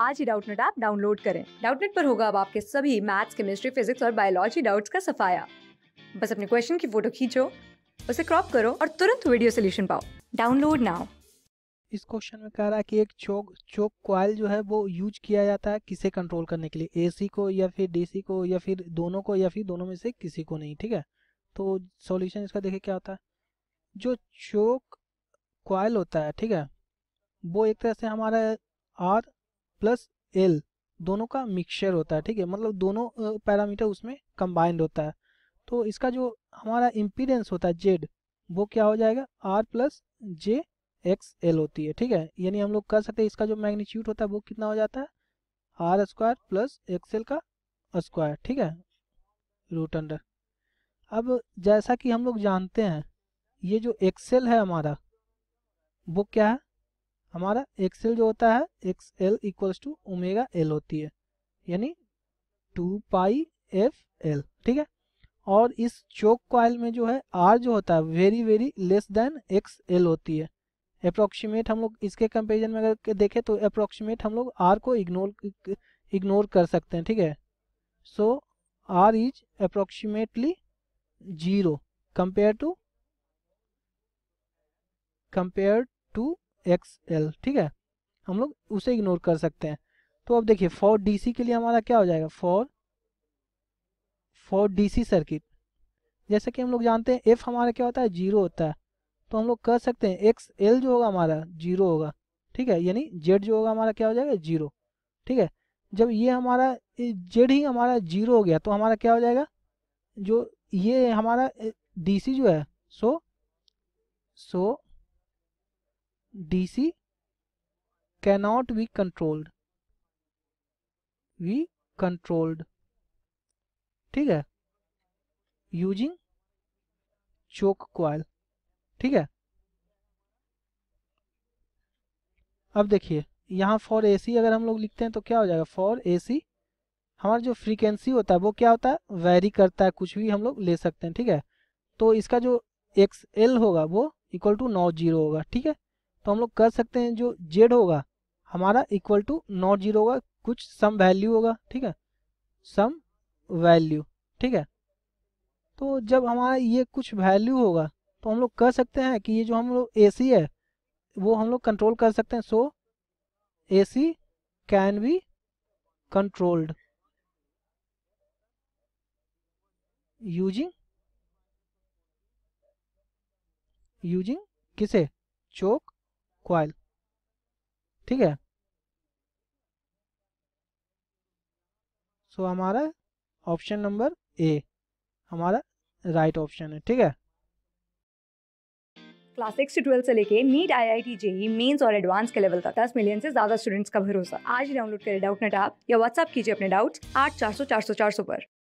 आज ही Doubtnut app download करें डाउटनेट पर होगा अब आपके सभी मैथ्स केमिस्ट्री फिजिक्स और बायोलॉजी डाउट्स का सफाया बस अपने क्वेश्चन की फोटो खींचो उसे क्रॉप करो और तुरंत वीडियो सोल्यूशन पाओ डाउनलोड नाउ इस क्वेश्चन में कह रहा है कि एक चोक चोक क्वाइल जो है वो यूज किया जाता है किसे कंट्रोल करने के लिए एसी को या फिर डीसी को या फिर दोनों को या फिर दोनों में से किसी को नहीं ठीक है तो सॉल्यूशन इसका देखिए क्या होता है जो चोक क्वाइल होता है ठीक है वो एक तरह से हमारा आर प्लस एल दोनों का मिक्सचर होता है ठीक है मतलब दोनों पैरामीटर उसमें कंबाइंड होता है तो इसका जो हमारा इम्पीडेंस होता है जेड वो क्या हो जाएगा R plus J X L होती है ठीक है यानी हम लोग कह सकते हैं इसका जो मैग्नीट्यूड होता है वो कितना हो जाता है R square plus X L का स्क्वायर ठीक है रूट अंडर अब जैसा कि हम लोग जानते हैं ये जो एक्सेल है हमारा वो क्या है हमारा एल जो होता है X L equals to omega L होती है यानी टू पाई एफ एल ठीक है और इस चोक कॉयल में जो है आर जो होता है very very less than X L होती है अप्रोक्सीमेट हम लोग इसके कंपेरिजन में अगर देखें तो अप्रोक्सीमेट हम लोग आर को इग्नोर इग्नोर कर सकते हैं ठीक है so R is approximately zero compare to compare to X L ठीक है हम लोग उसे इग्नोर कर सकते हैं तो अब देखिए फॉर डीसी के लिए हमारा क्या हो जाएगा फॉर फॉर डीसी सर्किट जैसे कि हम लोग जानते हैं एफ हमारा क्या होता है जीरो होता है तो हम लोग कह सकते हैं एक्स एल जो होगा हमारा जीरो होगा ठीक है यानी जेड जो होगा हमारा क्या हो जाएगा जीरो ठीक है जब ये हमारा जेड ही हमारा जीरो हो गया तो हमारा क्या हो जाएगा जो ये हमारा डीसी जो है सो सो DC cannot be controlled we controlled ठीक है यूजिंग चोक क्वाइल ठीक है अब देखिए यहां फॉर सी अगर हम लोग लिखते हैं तो क्या हो जाएगा फॉर सी हमारा जो फ्रीक्वेंसी होता है वो क्या होता है वेरी करता है कुछ भी हम लोग ले सकते हैं ठीक है तो इसका जो एक्स एल होगा वो इक्वल टू नौ जीरो होगा ठीक है तो हम लोग कर सकते हैं जो जेड होगा हमारा इक्वल टू नॉट जीरो होगा कुछ सम वैल्यू होगा ठीक है सम वैल्यू ठीक है तो जब हमारा ये कुछ वैल्यू होगा तो हम लोग कह सकते हैं कि ये जो हम लोग ए सी है वो हम लोग कंट्रोल कर सकते हैं so A C can be controlled using using किसे चोक कॉयल ठीक है सो so, हमारा ऑप्शन नंबर ए हमारा राइट ऑप्शन है ठीक है क्लास सिक्स से ट्वेल्थ से लेके NEET I I T JEE mains और एडवांस के लेवल तक दस मिलियन से ज्यादा स्टूडेंट्स का भरोसा आज डाउनलोड करें डाउट नेट ऐप या व्हाट्सअप कीजिए अपने डाउट्स आठ चार सौ चार सौ चार सौ पर